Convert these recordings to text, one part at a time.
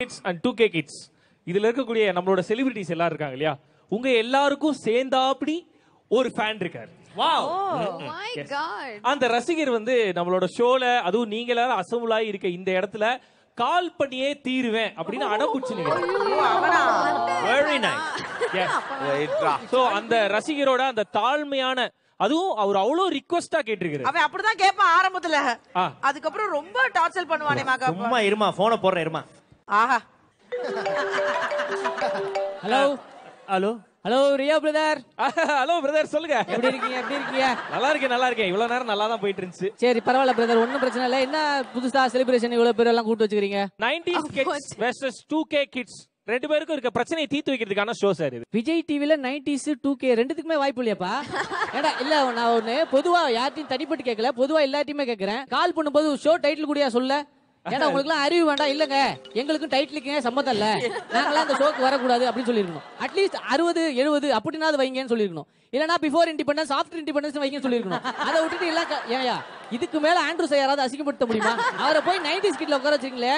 kids and two K kids இதுல இருக்கக்கூடிய நம்மளோட செலிபிரிட்டிஸ் எல்லாம் இருக்காங்க இல்லையா உங்க எல்லாருக்கும் சேர்ந்தாப்படி ஒரு ஃபேன் இருக்கார் அந்த ரசிகர் வந்து நம்மளோட ஷோல அதுவும் நீங்க எல்லாரும் அசம்பிளாய் இருக்க இந்த இடத்துல கால் பண்ணியே தீருவேன் அப்படின்னு அடக்குச்சு நீங்க அந்த ரசிகரோட அந்த தாழ்மையான அதுவும் அவர் அவ்வளவு ரிக்வெஸ்டா கேட்டிருக்காரு அவன் அப்படிதான் கேட்பான் ஆரம்பத்துல அதுக்கப்புறம் ரொம்ப டார்ச்சர் பண்ணுவானே சும்மா இருமா போனை போடுறேன் இருமா ஆஹா hello hello hello Riya brother hello brother சொல்லுங்க எப்படி இருக்கீங்க எப்படி இருக்கீங்க நல்லா இருக்கேன் நல்லா இருக்கேன் இவ்வளவு நேரம் நல்லா தான் போயிட்டு இருந்துச்சு சரி பரவாயில்ல பிரதர் ஒன்னும் பிரச்சனை இல்ல என்ன புதுசா செலிப்ரேஷன் இவ்வளவு பேர் எல்லாம் கூட்டு வச்சுக்கிறீங்க nineteen kids versus two K kids ரெண்டு பேருக்கும் இருக்க பிரச்சனையை தீர்த்து வைக்கிறதுக்கான ஷோ சார் இது விஜய் டிவில நைன்டிஸ் டூ கே ரெண்டுத்துக்குமே வாய்ப்பு இல்லையாப்பா ஏடா இல்ல நான் ஒண்ணு பொதுவா யார்ட்டையும் தனிப்பட்டு கேட்கல பொதுவா எல்லாத்தையுமே கேட்கறேன் கால் பண்ணும்போது ஷோ டைட்டில் கூடயா சொல்ல ஏன்னா உங்களுக்கு அறிவு வேண்டாம் இல்லங்க எங்களுக்கும் டைட்டிலுக்கு சம்மதம் இல்ல நாங்களாம் அந்த ஷோக்கு வரக்கூடாது அப்படின்னு சொல்லிருக்கணும் அட்லீஸ்ட் அறுபது எழுபது அப்படின்னா அது வைங்கன்னு சொல்லிருக்கணும் இல்லன்னா பிஃபோர் இண்டிபெண்டன்ஸ் ஆஃப்டர் இண்டிபெண்டன்ஸ் வைங்கன்னு சொல்லிருக்கணும் அதை விட்டுட்டு எல்லாம் ஏயா இதுக்கு மேல ஆண்ட்ரூஸ் யாராவது அசிங்கப்படுத்த முடியுமா அவரை போய் நைன்டி ஸ்கிட்ல உட்கார வச்சிருக்கீங்களே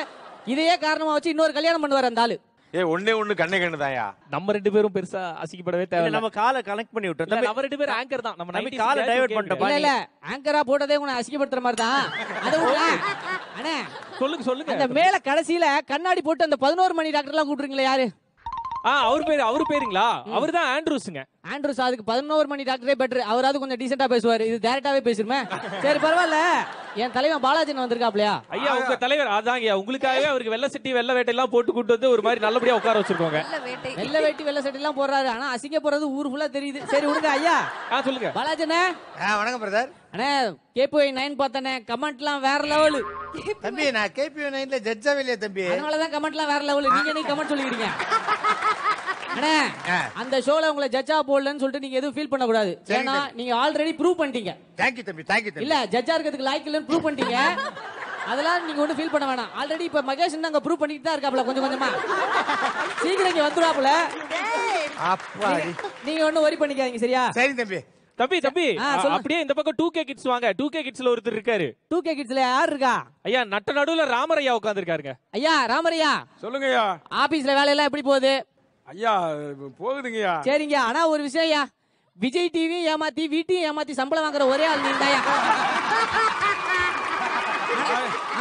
இதையே காரணமா வச்சு இன்னொரு கல்யாணம் பண்ணுவார் அந்த ஆளு ஏ ஒண்ணே ஒண்ணு கண்ணே கண்ணு தாயா நம்ம ரெண்டு பேரும் பெருசா அசிக்கப்படவே தேவையில்ல நம்ம காலை கனெக்ட் பண்ணி விட்டோம் நம்ம ரெண்டு பேரும் ஆங்கர் தான் நம்ம நம்ம காலை டைவர்ட் பண்ணிட்டோம் இல்ல இல்ல ஆங்கரா போட்டதே உன அசிங்கப்படுத்துற மாதிரி தான் அது அண்ணே சொல்லுங்க சொல்லுங்க அந்த மேல கடைசில கண்ணாடி போட்டு அந்த பதினோரு மணி டாக்டர்லாம் கூப்பிடுறீங்களே யாரு அவர் பேர் அவர் பேருங்களா அவர் தான் ஆண்ட்ரூஸ்ங்க ஆண்ட்ரூஸ் அதுக்கு பதினோரு மணி டாக்டரே பெட்ரு அவராவது கொஞ்சம் டீசெண்டா பேசுவாரு இது டேரக்டாவே பேசிருமே சரி பரவாயில்ல என் தலைவன் பாலாஜின் வந்திருக்காப்லையா ஐயா உங்க தலைவர் அதாங்க உங்களுக்காகவே அவருக்கு வெள்ள சட்டி வெள்ள வேட்டை எல்லாம் போட்டு கூட்டு வந்து ஒரு மாதிரி நல்லபடியா உட்கார வச்சிருக்கோங்க வெள்ள வேட்டி வெள்ள சட்டி எல்லாம் போடுறாரு ஆனா அசிங்க போறது ஊர் ஃபுல்லா தெரியுது சரி விடுங்க ஐயா சொல்லுங்க பாலாஜி வணக்கம் பிரதர் அண்ணே கேபிஐ நைன் பார்த்தனே கமெண்ட்லாம் வேற லெவலு தம்பி நான் கேபிஐ நைன்ல ஜட்ஜாவே இல்லையா தம்பி அதனால தான் கமெண்ட்லாம் வேற லெவலு நீங்க என்ன கமெண்ட் சொல்லிக்கிறீங்க அந்த ஷோல உங்கள ஜட்ஜா போடலன்னு சொல்லிட்டு நீங்க எதுவும் ஃபீல் பண்ண கூடாது ஏன்னா நீங்க ஆல்ரெடி ப்ரூவ் பண்ணிட்டீங்க தேங்க்யூ தம்பி தேங்க்யூ இல்ல ஜட்ஜா இருக்கிறதுக்கு லாய்க்கு இல்லைன்னு ப்ரூவ் பண்ணிட்டீங்க அதெல்லாம் நீங்க ஒன்றும் ஃபீல் பண்ண வேணாம் ஆல்ரெடி இப்ப மகேஷ் அங்க ப்ரூவ் பண்ணிட்டு தான் இருக்காப்ல கொஞ்சம் கொஞ்சமா சீக்கிரம் இங்க வந்துடாப்ல நீங்க ஒன்றும் ஒரி பண்ணிக்காதீங்க சரியா சரி தம்பி தம்பி தம்பி அப்படியே இந்த பக்கம் டூ கே கிட்ஸ் வாங்க டூ கே கிட்ஸ்ல ஒருத்தர் இருக்காரு டூ கே கிட்ஸ்ல யார் இருக்கா ஐயா நட்ட நடுவுல ராமரையா உட்கார்ந்து இருக்காருங்க ஐயா ராமரையா சொல்லுங்க ஐயா ஆபீஸ்ல வேலையெல்லாம் எப்படி போகுது ஐயா போகுதுங்கய்யா சரிங்க ஆனா ஒரு விஷயம் ஐயா விஜய் டிவியும் ஏமாத்தி வீட்டையும் ஏமாத்தி சம்பளம் வாங்குற ஒரே ஆள் நீங்கயா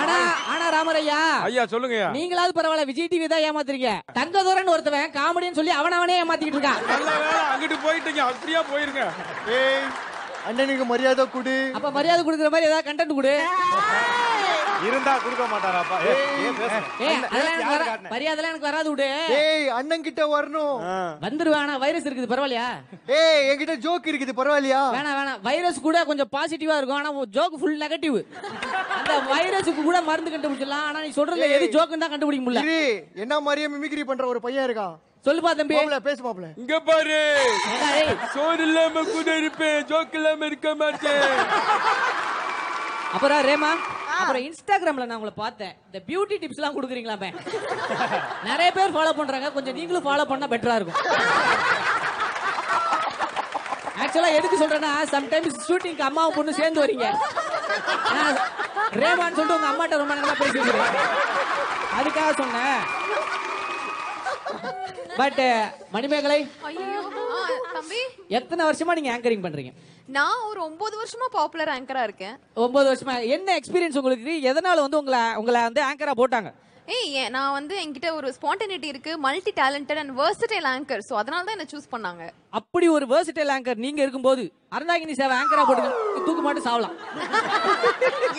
ஆனா ஆனா ராமரையா ஐயா சொல்லுங்க நீங்களாவது பரவாயில்ல விஜய் டிவி தான் ஏமாத்துறீங்க தங்கதுரன் ஒருத்தவன் காமெடின்னு சொல்லி அவன அவனே ஏமாத்திக்கிட்டு இருக்கான் அங்கிட்டு போயிட்டீங்க அப்படியா போயிருங்க அண்ணனுக்கு மரியாதை கொடு அப்ப மரியாதை கொடுக்குற மாதிரி ஏதாவது கண்டென்ட் கொடு இருந்தா கொடுக்க மாட்டாராப்பா மரியாதைலாம் எனக்கு வராது விடு ஏய் அண்ணன் கிட்ட வரணும் வந்துருவானா வைரஸ் இருக்குது பரவாயில்லையா ஏய் என்கிட்ட ஜோக் இருக்குது பரவாயில்லையா வேணா வேணா வைரஸ் கூட கொஞ்சம் பாசிட்டிவா இருக்கும் ஆனா ஜோக் ஃபுல் நெகட்டிவ் அந்த வைரஸுக்கு கூட மருந்து கண்டுபிடிச்சலாம் ஆனா நீ சொல்றதுல எது ஜோக்குன்னு தான் கண்டுபிடிக்க முடியல என்ன மாதிரியே மிமிக்ரி பண்ற ஒரு பையன் இருக்கான் சொல்லுப்பா தம்பி மாப்ள பேசு மாப்ள இங்க பாரு சோறு இல்லாம கூட இருப்பேன் ஜோக் இல்லாம இருக்க மாட்டேன் அப்புறம் ரேமா அப்புறம் இன்ஸ்டாகிராம்ல நான் உங்களை பார்த்தேன் இந்த பியூட்டி டிப்ஸ் எல்லாம் கொடுக்குறீங்களாமே நிறைய பேர் ஃபாலோ பண்றாங்க கொஞ்சம் நீங்களும் ஃபாலோ பண்ணா பெட்டரா இருக்கும் ஆக்சுவலா எதுக்கு சொல்றேன்னா சம்டைம்ஸ் ஷூட்டிங்க்கு அம்மாவும் பொண்ணு சேர்ந்து வரீங்க ரேமான்னு சொல்லிட்டு உங்க அம்மாட்ட ரொம்ப நல்லா பேசிட்டு அதுக்காக சொன்னேன் பட் மணிமேகலை தம்பி எத்தனை வருஷமா நீங்க ஆங்கரிங் பண்றீங்க நான் ஒரு ஒன்பது வருஷமா பாப்புலர் ஆங்கரா இருக்கேன் ஒன்பது வருஷமா என்ன எக்ஸ்பீரியன்ஸ் உங்களுக்கு எதனால வந்து உங்களை உங்களை வந்து ஆங்கரா போட்டாங்க ஏய் நான் வந்து என்கிட்ட ஒரு ஸ்பான்டனிட்டி இருக்கு multi talented and versatile anchor so அதனால தான் என்ன சூஸ் பண்ணாங்க அப்படி ஒரு வேர்சிடைல் ஆங்கர் நீங்க இருக்கும்போது அருணாகினி சேவை ஆங்கரா போட்டு தூக்கு மாட்டு சாவலாம்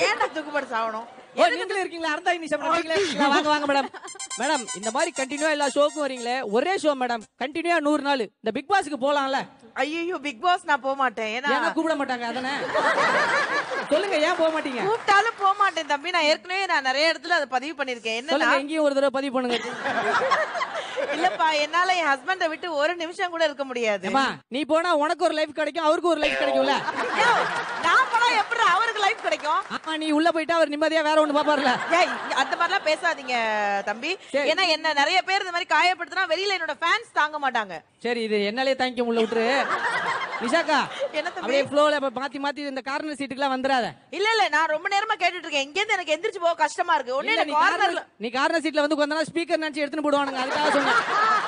ஏன்டா தூக்கு மாட்டு சாவணும் நீங்களே இருக்கீங்களா அர்த்தா இனிஷம் வாங்க வாங்க மேடம் மேடம் இந்த மாதிரி கண்டினியூவா எல்லா ஷோக்கும் வரீங்களே ஒரே ஷோ மேடம் கண்டினியூவா நூறு நாள் இந்த பிக் பாஸ்க்கு போலாம்ல ஐயோ பிக் பாஸ் நான் போக மாட்டேன் ஏன்னா கூப்பிட மாட்டாங்க அதானே சொல்லுங்க ஏன் போக மாட்டீங்க கூப்பிட்டாலும் போக மாட்டேன் தம்பி நான் ஏற்கனவே நான் நிறைய இடத்துல அதை பதிவு பண்ணிருக்கேன் என்ன எங்கேயும் ஒரு தடவை பதிவு பண்ணுங்க இல்லப்பா என்னால என் ஹஸ்பண்ட விட்டு ஒரு நிமிஷம் கூட இருக்க முடியாது நீ போனா உனக்கு ஒரு லைஃப் கிடைக்கும் அவருக்கு ஒரு லைஃப் கிடைக்கும்ல நான் இருந்தா எப்படி அவருக்கு லைஃப் கிடைக்கும் ஆமா நீ உள்ள போயிட்டா அவர் நிம்மதியா வேற ஒண்ணு பாப்பார்ல ஏய் அந்த மாதிரிலாம் பேசாதீங்க தம்பி ஏன்னா என்ன நிறைய பேர் இந்த மாதிரி காயப்படுத்தினா வெளியில என்னோட ஃபேன்ஸ் தாங்க மாட்டாங்க சரி இது என்னாலே தாங்கிக்க உள்ள விட்டுரு நிஷாக்கா அப்படியே ஃப்ளோல மாத்தி மாத்தி இந்த கார்னர் சீட்டுக்குலாம் வந்துடாத இல்ல இல்ல நான் ரொம்ப நேரமா கேட்டுட்டு இருக்கேன் எங்க இருந்து எனக்கு எந்திரிச்சு போக கஷ்டமா இருக்கு ஒண்ணு நீ கார்னர் சீட்ல வந்து கொஞ்ச நாள் ஸ்பீக்கர் நினைச்சு எடுத்துன்னு போடுவானுங்க அதுக்காக சொன்னேன்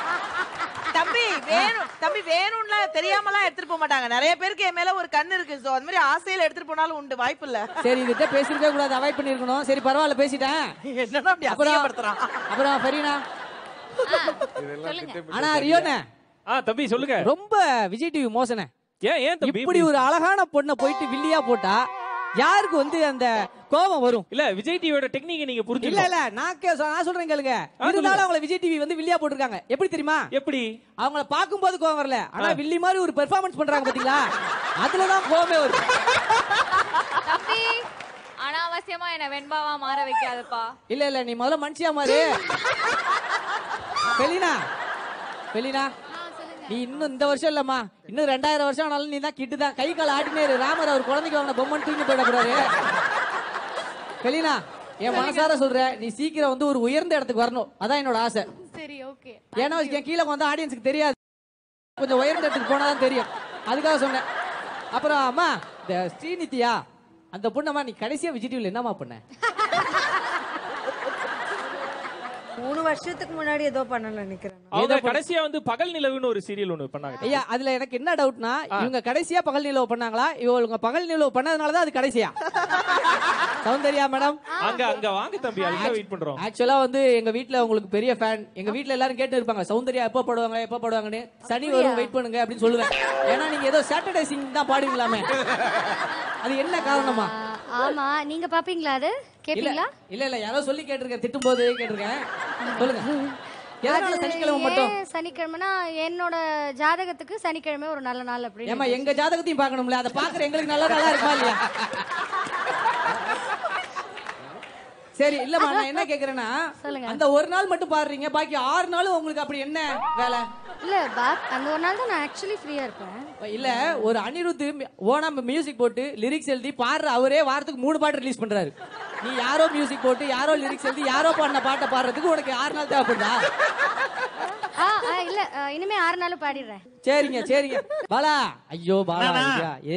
தம்பி வேணும் தம்பி வேணும்ல தெரியாமலாம் எடுத்துட்டு போக மாட்டாங்க நிறைய பேருக்கு என் மேல ஒரு கண்ணு இருக்கு சோ அது மாதிரி ஆசையில எடுத்துட்டு போனாலும் உண்டு வாய்ப்பு இல்ல சரி இதுகிட்ட பேசிருக்க கூடாது அவாய்ட் பண்ணிருக்கணும் சரி பரவாயில்ல பேசிட்டேன் என்னடா அப்படி அப்புறம் அப்புறம் ஃபரீனா ஆனா ரியோனே ஆ தம்பி சொல்லுங்க ரொம்ப விஜய் டிவி மோசனே ஏன் ஏன் இப்படி ஒரு அழகான பொண்ணை போயிட்டு வில்லியா போட்டா யாருக்கு வந்து அந்த கோபம் வரும் இல்ல விஜய் டிவியோட டெக்னிக் நீங்க புரிஞ்சு இல்ல இல்ல நான் நான் சொல்றேன் கேளுங்க இருந்தாலும் அவங்கள விஜய் டிவி வந்து வில்லியா போட்டிருக்காங்க எப்படி தெரியுமா எப்படி அவங்கள பாக்கும்போது கோவம் வரல ஆனா வில்லி மாதிரி ஒரு பெர்ஃபார்மன்ஸ் பண்றாங்க பாத்தீங்களா அதுலதான் கோபமே வரும் அனாவசியமா என்ன வெண்பாவா மாற வைக்காதப்பா இல்ல இல்ல நீ முதல்ல மனுஷியா மாறு வெளினா வெளினா நீ இன்னும் இந்த வருஷம் இல்லம்மா இன்னும் ரெண்டாயிரம் வருஷம் ஆனாலும் நீ தான் கிட்டு தான் கை கால் ஆட்டினேரு ராமர் அவர் குழந்தைக்கு வாங்கின பொம்மன் தூங்கி போயிடக்கூடாது கலீனா என் மனசார சொல்ற நீ சீக்கிரம் வந்து ஒரு உயர்ந்த இடத்துக்கு வரணும் அதான் என்னோட ஆசை சரி ஓகே ஏன்னா என் கீழே வந்து ஆடியன்ஸுக்கு தெரியாது கொஞ்சம் உயர்ந்த இடத்துக்கு போனாதான் தெரியும் அதுக்காக சொன்னேன் அப்புறம் அம்மா இந்த ஸ்ரீநித்யா அந்த பொண்ணம்மா நீ கடைசியா விஜய் டிவியில் என்னம்மா பண்ண மூணு வருஷத்துக்கு முன்னாடி ஏதோ பண்ணல நினைக்கிறேன் அவங்க கடைசியா வந்து பகல் நிலவுன்னு ஒரு சீரியல் ஒன்று பண்ணாங்க ஐயா அதுல எனக்கு என்ன டவுட்னா இவங்க கடைசியா பகல் நிலவு பண்ணாங்களா இவங்க பகல் நிலவு பண்ணதுனாலதான் அது கடைசியா சௌந்தர்யா மேடம் அங்க அங்க வாங்க தம்பி அதுக்கு வெயிட் பண்றோம் ஆக்சுவலா வந்து எங்க வீட்ல உங்களுக்கு பெரிய ஃபேன் எங்க வீட்ல எல்லாரும் கேட்டு இருப்பாங்க சௌந்தர்யா எப்போ போடுவாங்க எப்போ போடுவாங்கன்னு சனி வரும் வெயிட் பண்ணுங்க அப்படின்னு சொல்லுவேன் ஏன்னா நீங்க ஏதோ சாட்டர்டே சிங் தான் பாடுவீங்களாமே அது என்ன காரணமா ஆமா நீங்க பாப்பீங்களா அது கேப்பீங்களா இல்ல இல்ல யாரோ சொல்லி கேட்டிருக்கேன் திட்டும்போது கேட்டிருக்கேன் சொல்லுங்க சனிக்கிழமை மட்டும் என்னோட ஜாதகத்துக்கு சனிக்கிழமை ஒரு நல்ல நாள் அப்படி எங்க ஜாதகத்தையும் பார்க்கணும்ல எங்களுக்கு இல்லையா சரி நான் என்ன அந்த ஒரு நாள் மட்டும் பாடுறீங்க பாக்கி ஆறு நாளும் உங்களுக்கு அப்படி என்ன வேலை இல்லை பாப் அந்த ஒரு நாள் தான் நான் ஆக்சுவலி ஃப்ரீயாக இருப்பேன் இல்லை ஒரு அனிருத் ஓனா மியூசிக் போட்டு லிரிக்ஸ் எழுதி பாடுற அவரே வாரத்துக்கு மூணு பாட்டு ரிலீஸ் பண்ணுறாரு நீ யாரோ மியூசிக் போட்டு யாரோ லிரிக்ஸ் எழுதி யாரோ பாடின பாட்டை பாடுறதுக்கு உனக்கு ஆறு நாள் தேவைப்படுதா நாளும் பாடிடுறேன் சரிங்க சரிங்க பாலா ஐயோ பாலா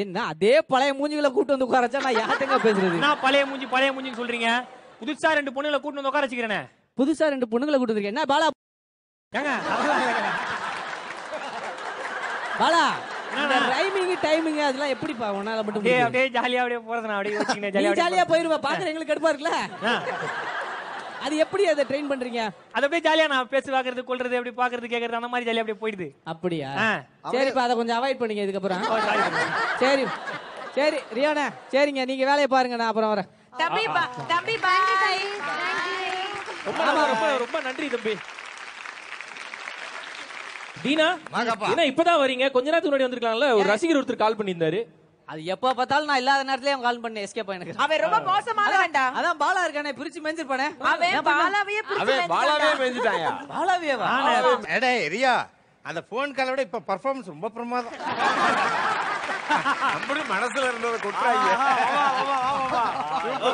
என்ன அதே பழைய மூஞ்சிகளை கூட்டு வந்து உட்காரச்சா நான் பழைய மூஞ்சி பழைய மூஞ்சின்னு புதுசா ரெண்டு பொண்ணுங்களை கூட்டு வந்து உட்கார ரெண்டு பொண்ணுங்களை என்ன பாலா பாலா அதெல்லாம் எப்படிப்பா உன்னால மட்டும் அப்படியே ஜாலியா அப்படியே அப்படியே ஜாலியா எங்களுக்கு அது எப்படி அதை ட்ரெயின் பண்றீங்க ஜாலியா நான் பேசி பாக்குறது அந்த மாதிரி அப்படியே போயிடுது அப்படியா சரிப்பா அதை கொஞ்சம் அவாய்ட் இதுக்கப்புறம் சரி சரி சரிங்க நீங்க வேலையை பாருங்க நான் அப்புறம் வரேன் தம்பி ரொம்ப ரொம்ப நன்றி தம்பி டீனா என்ன இப்பதான் வரீங்க கொஞ்ச நேரத்துக்கு முன்னாடி வந்திருக்கலாம்ல ஒரு ரசிகர் ஒருத்தர் கால் பண்ணியிருந்தாரு அது எப்ப பார்த்தாலும் நான் இல்லாத நேரத்துல அவன் கால் பண்ண எஸ்கேப் எனக்கு அவன் ரொம்ப வேண்டாம் அதான் பாலா இருக்கானே பிரிச்சு மெஞ்சிருப்பானே அவன் பாலாவையே அவன் பாலாவே மெஞ்சிட்டாயா பாலாவே எடே ரியா அந்த போன் காலை விட இப்ப பெர்ஃபார்மன்ஸ் ரொம்ப பிரமாதம் அப்படி மனசுல இருந்ததை கொட்டாங்க